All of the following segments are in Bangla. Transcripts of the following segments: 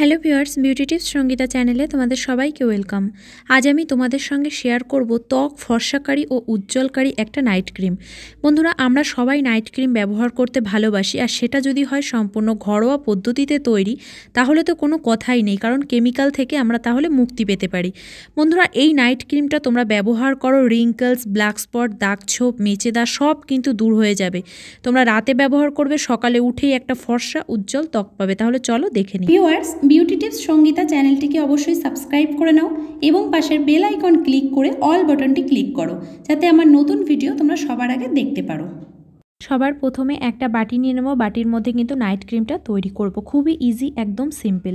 hello viewers beauty tips Sangeeta চ্যানেলে তোমাদের সবাইকে ওয়েলকাম আজ আমি তোমাদের সঙ্গে শেয়ার করব ত্বক ফর্সাকারী ও উজ্জ্বলকারী একটা নাইট ক্রিম বন্ধুরা আমরা সবাই নাইট ক্রিম ব্যবহার করতে ভালোবাসি আর সেটা যদি হয় সম্পূর্ণ ঘরোয়া পদ্ধতিতে তৈরি তাহলে তো কোনো কথাই নেই কারণ কেমিক্যাল থেকে আমরা তাহলে মুক্তি পেতে পারি বন্ধুরা এই নাইট ক্রিমটা তোমরা ব্যবহার করো রিঙ্কলস ব্ল্যাক স্পট দাগ ছোপ মেচেদা সব কিন্তু দূর হয়ে যাবে তোমরা রাতে ব্যবহার করবে সকালে উঠেই একটা ফর্সা উজ্জ্বল ত্বক পাবে তাহলে চলো দেখে নিই ভিউয়ার্স বিউটি টিপস সঙ্গীতা চ্যানেলটিকে অবশ্যই সাবস্ক্রাইব করে নাও এবং পাশের বেল আইকন ক্লিক করে অল বাটনটি ক্লিক করো যাতে আমার নতুন ভিডিও তোমরা সবার আগে দেখতে পারো সবার প্রথমে একটা বাটি নিয়ে নেবো বাটির মধ্যে কিন্তু নাইট ক্রিমটা তৈরি করব খুবই ইজি একদম সিম্পল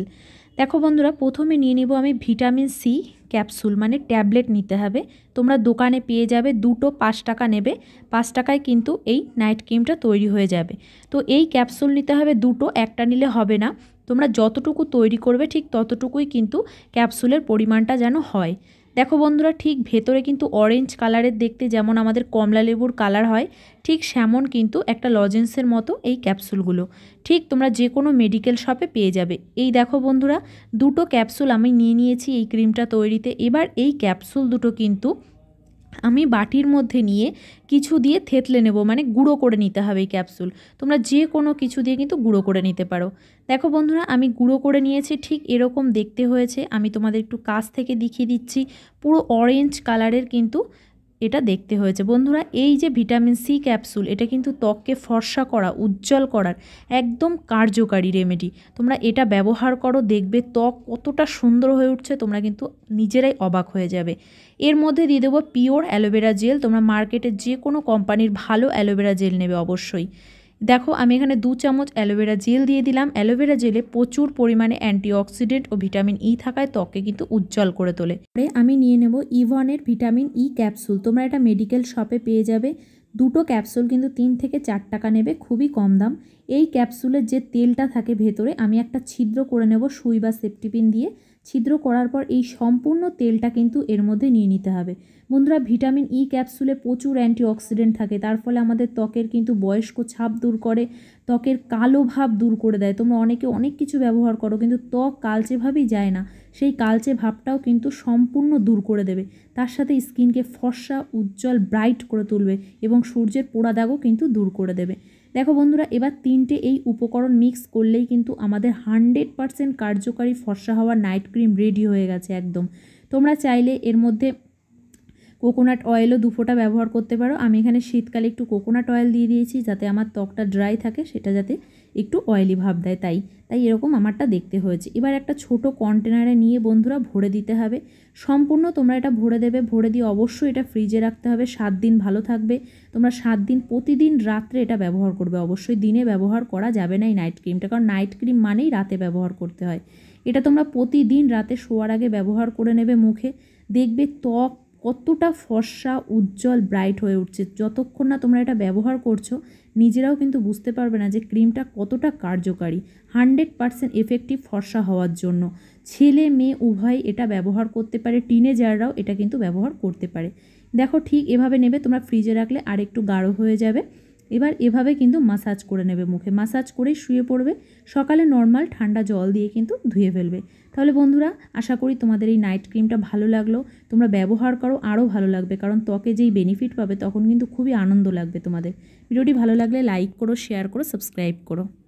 দেখো বন্ধুরা প্রথমে নিয়ে নেব আমি ভিটামিন সি ক্যাপসুল মানে ট্যাবলেট নিতে হবে তোমরা দোকানে পেয়ে যাবে দুটো পাঁচ টাকা নেবে পাঁচ টাকায় কিন্তু এই নাইট ক্রিমটা তৈরি হয়ে যাবে তো এই ক্যাপসুল নিতে হবে দুটো একটা নিলে হবে না তোমরা যতটুকু তৈরি করবে ঠিক ততটুকুই কিন্তু ক্যাপসুলের পরিমাণটা যেন হয় দেখো বন্ধুরা ঠিক ভেতরে কিন্তু অরেঞ্জ কালারের দেখতে যেমন আমাদের কমলা লেবুর কালার হয় ঠিক সেমন কিন্তু একটা লজেন্সের মতো এই ক্যাপসুলগুলো ঠিক তোমরা যে কোনো মেডিকেল শপে পেয়ে যাবে এই দেখো বন্ধুরা দুটো ক্যাপসুল আমি নিয়ে নিয়েছি এই ক্রিমটা তৈরিতে এবার এই ক্যাপসুল দুটো কিন্তু আমি বাটির মধ্যে নিয়ে কিছু দিয়ে থেতলে নেব মানে গুঁড়ো করে নিতে হবে এই ক্যাপসুল তোমরা যে কোনো কিছু দিয়ে কিন্তু গুঁড়ো করে নিতে পারো দেখো বন্ধুরা আমি গুঁড়ো করে নিয়েছি ঠিক এরকম দেখতে হয়েছে আমি তোমাদের একটু কাছ থেকে দেখিয়ে দিচ্ছি পুরো অরেঞ্জ কালারের কিন্তু এটা দেখতে হয়েছে বন্ধুরা এই যে ভিটামিন সি ক্যাপসুল এটা কিন্তু ত্বককে ফর্সা করা উজ্জ্বল করার একদম কার্যকারী রেমেডি তোমরা এটা ব্যবহার করো দেখবে ত্বক কতটা সুন্দর হয়ে উঠছে তোমরা কিন্তু নিজেরাই অবাক হয়ে যাবে এর মধ্যে দিয়ে দেবো পিওর অ্যালোভেরা জেল তোমরা মার্কেটে যে কোনো কোম্পানির ভালো অ্যালোভেরা জেল নেবে অবশ্যই দেখো আমি এখানে দু চামচ অ্যালোভেরা জেল দিয়ে দিলাম অ্যালোভেরা জেলে প্রচুর পরিমাণে অ্যান্টিঅক্সিডেন্ট ও ভিটামিন ই e থাকায় ত্বককে কিন্তু উজ্জ্বল করে তোলে পরে আমি নিয়ে নেব ইভনের ভিটামিন ই ক্যাপসুল তোমরা এটা মেডিকেল শপে পেয়ে যাবে দুটো ক্যাপসুল কিন্তু তিন থেকে চার টাকা নেবে খুবই কম দাম এই ক্যাপসুলের যে তেলটা থাকে ভেতরে আমি একটা ছিদ্র করে নেব সুই বা সেফটিপিন দিয়ে ছিদ্র করার পর এই সম্পূর্ণ তেলটা কিন্তু এর মধ্যে নিয়ে নিতে হবে বন্ধুরা ভিটামিন ই e ক্যাপসুলে প্রচুর অ্যান্টিঅক্সিডেন্ট থাকে তার ফলে আমাদের ত্বকের কিন্তু বয়স্ক ছাপ দূর করে ত্বকের কালো ভাব দূর করে দেয় তোমরা অনেকে অনেক কিছু ব্যবহার করো কিন্তু ত্বক কালচেভাবেই যায় না সেই কালচে ভাবটাও কিন্তু সম্পূর্ণ দূর করে দেবে তার সাথে স্কিনকে ফর্সা উজ্জ্বল ব্রাইট করে তুলবে এবং সূর্যের পোড়া দাগও কিন্তু দূর করে দেবে দেখো বন্ধুরা এবার তিনটে এই উপকরণ মিক্স করলেই কিন্তু আমাদের হানড্রেড পারসেন্ট কার্যকারী ফর্সা হওয়া নাইট ক্রিম রেডি হয়ে গেছে একদম তোমরা চাইলে এর মধ্যে কোকোনাট অয়েলও দু ফোঁটা ব্যবহার করতে পারো আমি এখানে শীতকালে একটু কোকোনাট অয়েল দিয়ে দিয়েছি যাতে আমার ত্বকটা ড্রাই থাকে সেটা যাতে একটু অয়েলি ভাব দেয় তাই তাই এরকম আমারটা দেখতে হয়েছে এবার একটা ছোট কন্টেনারে নিয়ে বন্ধুরা ভরে দিতে হবে সম্পূর্ণ তোমরা এটা ভরে দেবে ভরে দিয়ে অবশ্যই এটা ফ্রিজে রাখতে হবে সাত দিন ভালো থাকবে তোমরা সাত দিন প্রতিদিন রাত্রে এটা ব্যবহার করবে অবশ্যই দিনে ব্যবহার করা যাবে না এই নাইট ক্রিমটা কারণ নাইট ক্রিম মানেই রাতে ব্যবহার করতে হয় এটা তোমরা প্রতিদিন রাতে শোয়ার আগে ব্যবহার করে নেবে মুখে দেখবে ত্বক কতটা ফর্সা উজ্জ্বল ব্রাইট হয়ে উঠছে যতক্ষণ না তোমরা এটা ব্যবহার করছো নিজেরাও কিন্তু বুঝতে পারবে না যে ক্রিমটা কতটা কার্যকারী হানড্রেড পারসেন্ট এফেক্টিভ ফর্সা হওয়ার জন্য ছেলে মেয়ে উভয় এটা ব্যবহার করতে পারে টিনেজাররাও এটা কিন্তু ব্যবহার করতে পারে দেখো ঠিক এভাবে নেবে তোমরা ফ্রিজে রাখলে আর একটু গাঢ় হয়ে যাবে এবার এভাবে কিন্তু মাসাজ করে নেবে মুখে মাসাজ করে শুয়ে পড়বে সকালে নর্মাল ঠান্ডা জল দিয়ে কিন্তু ধুয়ে ফেলবে তাহলে বন্ধুরা আশা করি তোমাদের এই নাইট ক্রিমটা ভালো লাগলো তোমরা ব্যবহার করো আরও ভালো লাগবে কারণ ত্বকে যেই বেনিফিট পাবে তখন কিন্তু খুবই আনন্দ লাগবে তোমাদের ভিডিওটি ভালো লাগলে লাইক করো শেয়ার করো সাবস্ক্রাইব করো